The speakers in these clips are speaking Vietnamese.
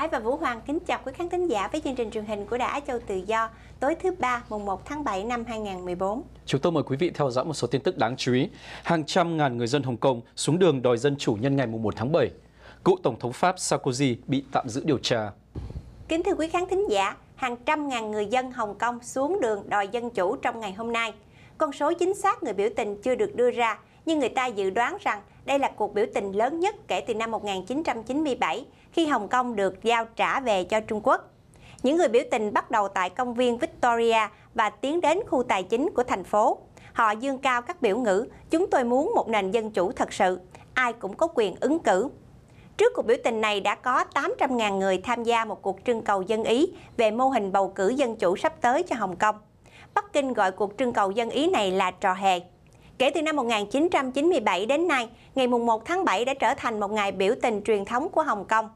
Ái và Vũ Hoàng kính chào quý khán thính giả với chương trình truyền hình của Đài Á Châu Tự Do tối thứ ba mùng 1 tháng 7 năm 2014. Chúng tôi mời quý vị theo dõi một số tin tức đáng chú ý. Hàng trăm ngàn người dân Hồng Kông xuống đường đòi dân chủ nhân ngày mùng 1 tháng 7. Cựu Tổng thống Pháp Sarkozy bị tạm giữ điều tra. Kính thưa quý khán thính giả, hàng trăm ngàn người dân Hồng Kông xuống đường đòi dân chủ trong ngày hôm nay. Con số chính xác người biểu tình chưa được đưa ra, nhưng người ta dự đoán rằng đây là cuộc biểu tình lớn nhất kể từ năm 1997 khi Hồng Kông được giao trả về cho Trung Quốc. Những người biểu tình bắt đầu tại công viên Victoria và tiến đến khu tài chính của thành phố. Họ dương cao các biểu ngữ, chúng tôi muốn một nền dân chủ thật sự, ai cũng có quyền ứng cử. Trước cuộc biểu tình này đã có 800.000 người tham gia một cuộc trưng cầu dân Ý về mô hình bầu cử dân chủ sắp tới cho Hồng Kông. Bắc Kinh gọi cuộc trưng cầu dân Ý này là trò hề. Kể từ năm 1997 đến nay, ngày 1 tháng 7 đã trở thành một ngày biểu tình truyền thống của Hồng Kông.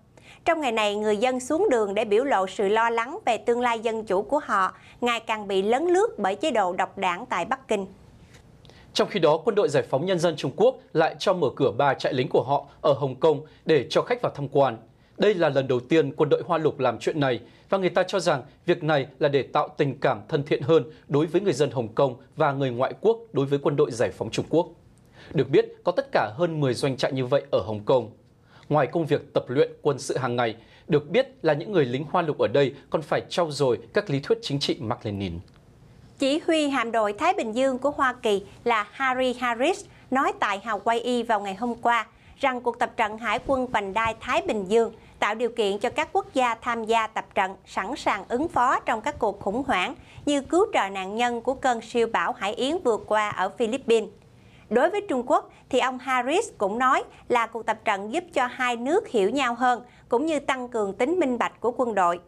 Trong ngày này, người dân xuống đường để biểu lộ sự lo lắng về tương lai dân chủ của họ, ngày càng bị lấn lướt bởi chế độ độc đảng tại Bắc Kinh. Trong khi đó, quân đội Giải phóng Nhân dân Trung Quốc lại cho mở cửa ba trại lính của họ ở Hồng Kông để cho khách vào tham quan. Đây là lần đầu tiên quân đội Hoa Lục làm chuyện này và người ta cho rằng việc này là để tạo tình cảm thân thiện hơn đối với người dân Hồng Kông và người ngoại quốc đối với quân đội giải phóng Trung Quốc. Được biết, có tất cả hơn 10 doanh trại như vậy ở Hồng Kông. Ngoài công việc tập luyện quân sự hàng ngày, được biết là những người lính Hoa Lục ở đây còn phải trau dồi các lý thuyết chính trị Mark Lenin. Chỉ huy hạm đội Thái Bình Dương của Hoa Kỳ là Harry Harris nói tại Hawaii vào ngày hôm qua rằng cuộc tập trận Hải quân Vành đai Thái Bình Dương – tạo điều kiện cho các quốc gia tham gia tập trận sẵn sàng ứng phó trong các cuộc khủng hoảng như cứu trợ nạn nhân của cơn siêu bão Hải Yến vừa qua ở Philippines. Đối với Trung Quốc thì ông Harris cũng nói là cuộc tập trận giúp cho hai nước hiểu nhau hơn cũng như tăng cường tính minh bạch của quân đội.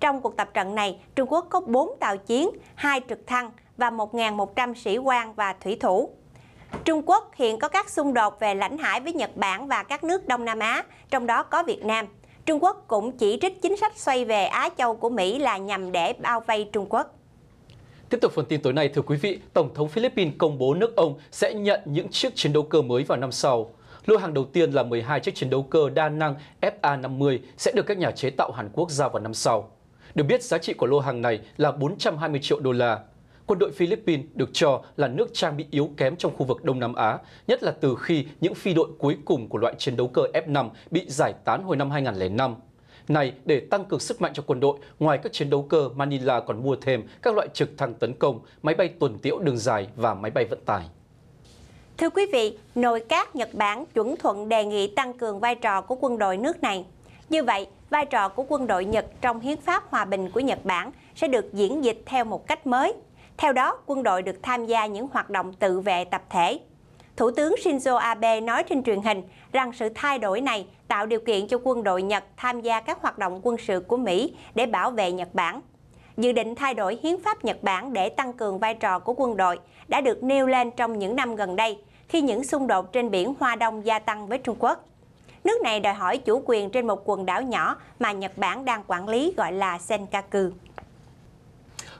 Trong cuộc tập trận này, Trung Quốc có 4 tàu chiến, 2 trực thăng và 1.100 sĩ quan và thủy thủ. Trung Quốc hiện có các xung đột về lãnh hải với Nhật Bản và các nước Đông Nam Á, trong đó có Việt Nam. Trung Quốc cũng chỉ trích chính sách xoay về Á Châu của Mỹ là nhằm để bao vây Trung Quốc. Tiếp tục phần tin tối nay, thưa quý vị, Tổng thống Philippines công bố nước ông sẽ nhận những chiếc chiến đấu cơ mới vào năm sau. Lô hàng đầu tiên là 12 chiếc chiến đấu cơ đa năng FA-50 sẽ được các nhà chế tạo Hàn Quốc giao vào năm sau. Được biết, giá trị của lô hàng này là 420 triệu đô la quân đội Philippines được cho là nước trang bị yếu kém trong khu vực Đông Nam Á, nhất là từ khi những phi đội cuối cùng của loại chiến đấu cơ F-5 bị giải tán hồi năm 2005. Này, để tăng cường sức mạnh cho quân đội, ngoài các chiến đấu cơ, Manila còn mua thêm các loại trực thăng tấn công, máy bay tuần tiễu đường dài và máy bay vận tải. Thưa quý vị, nội các Nhật Bản chuẩn thuận đề nghị tăng cường vai trò của quân đội nước này. Như vậy, vai trò của quân đội Nhật trong hiến pháp hòa bình của Nhật Bản sẽ được diễn dịch theo một cách mới. Theo đó, quân đội được tham gia những hoạt động tự vệ tập thể. Thủ tướng Shinzo Abe nói trên truyền hình rằng sự thay đổi này tạo điều kiện cho quân đội Nhật tham gia các hoạt động quân sự của Mỹ để bảo vệ Nhật Bản. Dự định thay đổi hiến pháp Nhật Bản để tăng cường vai trò của quân đội đã được nêu lên trong những năm gần đây khi những xung đột trên biển Hoa Đông gia tăng với Trung Quốc. Nước này đòi hỏi chủ quyền trên một quần đảo nhỏ mà Nhật Bản đang quản lý gọi là Senkaku.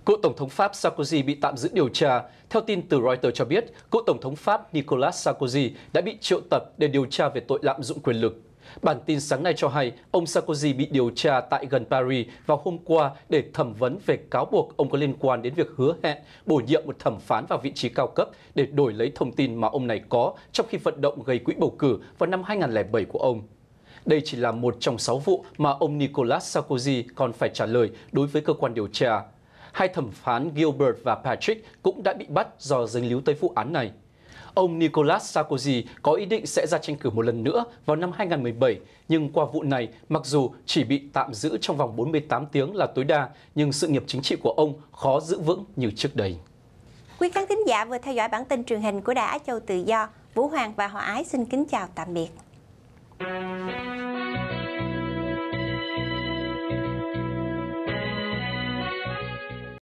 Cựu Tổng thống Pháp Sarkozy bị tạm giữ điều tra. Theo tin từ Reuters cho biết, cựu Tổng thống Pháp Nicolas Sarkozy đã bị triệu tập để điều tra về tội lạm dụng quyền lực. Bản tin sáng nay cho hay ông Sarkozy bị điều tra tại gần Paris vào hôm qua để thẩm vấn về cáo buộc ông có liên quan đến việc hứa hẹn bổ nhiệm một thẩm phán vào vị trí cao cấp để đổi lấy thông tin mà ông này có trong khi vận động gây quỹ bầu cử vào năm 2007 của ông. Đây chỉ là một trong sáu vụ mà ông Nicolas Sarkozy còn phải trả lời đối với cơ quan điều tra hai thẩm phán Gilbert và Patrick cũng đã bị bắt do dính líu tới vụ án này. Ông Nicolas Sarkozy có ý định sẽ ra tranh cử một lần nữa vào năm 2017, nhưng qua vụ này, mặc dù chỉ bị tạm giữ trong vòng 48 tiếng là tối đa, nhưng sự nghiệp chính trị của ông khó giữ vững như trước đây. Quý khán thính giả vừa theo dõi bản tin truyền hình của Đài Á Châu Tự Do. Vũ Hoàng và Hòa Ái xin kính chào tạm biệt.